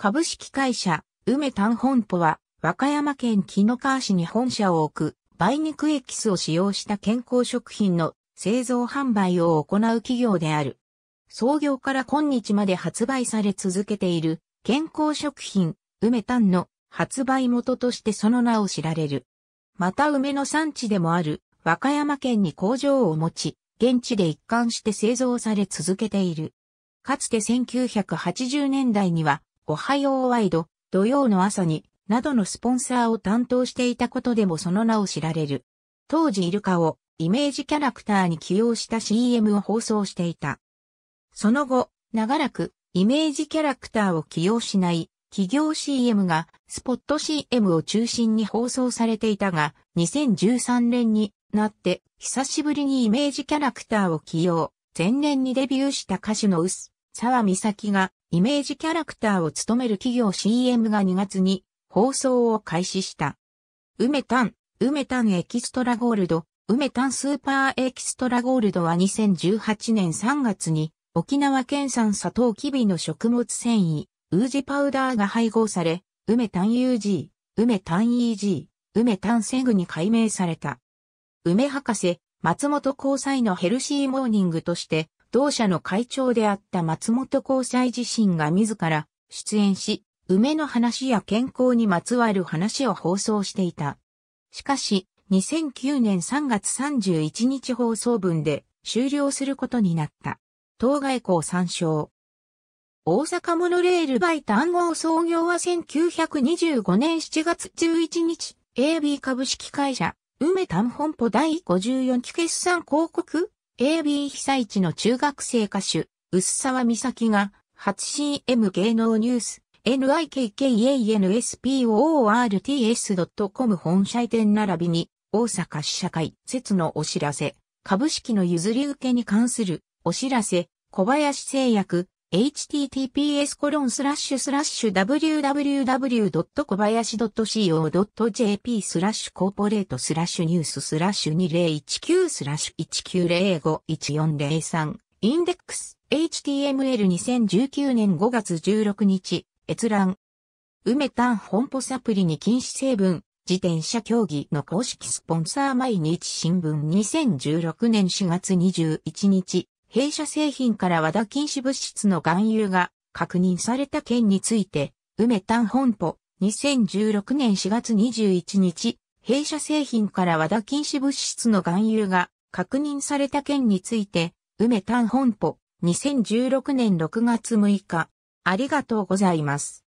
株式会社、梅丹本舗は、和歌山県木の川市に本社を置く、梅肉エキスを使用した健康食品の製造販売を行う企業である。創業から今日まで発売され続けている健康食品、梅丹の発売元としてその名を知られる。また梅の産地でもある和歌山県に工場を持ち、現地で一貫して製造され続けている。かつて1980年代にはおはようワイド、土曜の朝に、などのスポンサーを担当していたことでもその名を知られる。当時イルカをイメージキャラクターに起用した CM を放送していた。その後、長らくイメージキャラクターを起用しない企業 CM がスポット CM を中心に放送されていたが、2013年になって久しぶりにイメージキャラクターを起用、前年にデビューした歌手のウス。沢美咲がイメージキャラクターを務める企業 CM が2月に放送を開始した。梅炭、梅炭エキストラゴールド、梅炭スーパーエキストラゴールドは2018年3月に沖縄県産砂糖キビの食物繊維、ウージパウダーが配合され、梅炭 UG、梅炭 EG、梅炭セグに改名された。梅博士、松本交際のヘルシーモーニングとして同社の会長であった松本幸才自身が自ら出演し、梅の話や健康にまつわる話を放送していた。しかし、2009年3月31日放送分で終了することになった。当該校参照。大阪モノレールバイ単号創業は1925年7月11日、AB 株式会社、梅丹本舗第54期決算広告 AB 被災地の中学生歌手、薄沢美咲が、初 CM 芸能ニュース、n i k k a n s p o r t s c o m 本社移転並びに、大阪市社会、説のお知らせ、株式の譲り受けに関する、お知らせ、小林製薬、https://www.kobayashi.co.jp スラッシュコーポレートスラッシュニューススラッシュ2019スラッシュ19051403インデックス HTML2019 年5月16日閲覧梅炭本舗サプリに禁止成分自転車競技の公式スポンサー毎日新聞2016年4月21日弊社製品から和田禁止物質の含有が確認された件について、梅丹本舗、2016年4月21日、弊社製品から和田禁止物質の含有が確認された件について、梅丹本舗、2016年6月6日、ありがとうございます。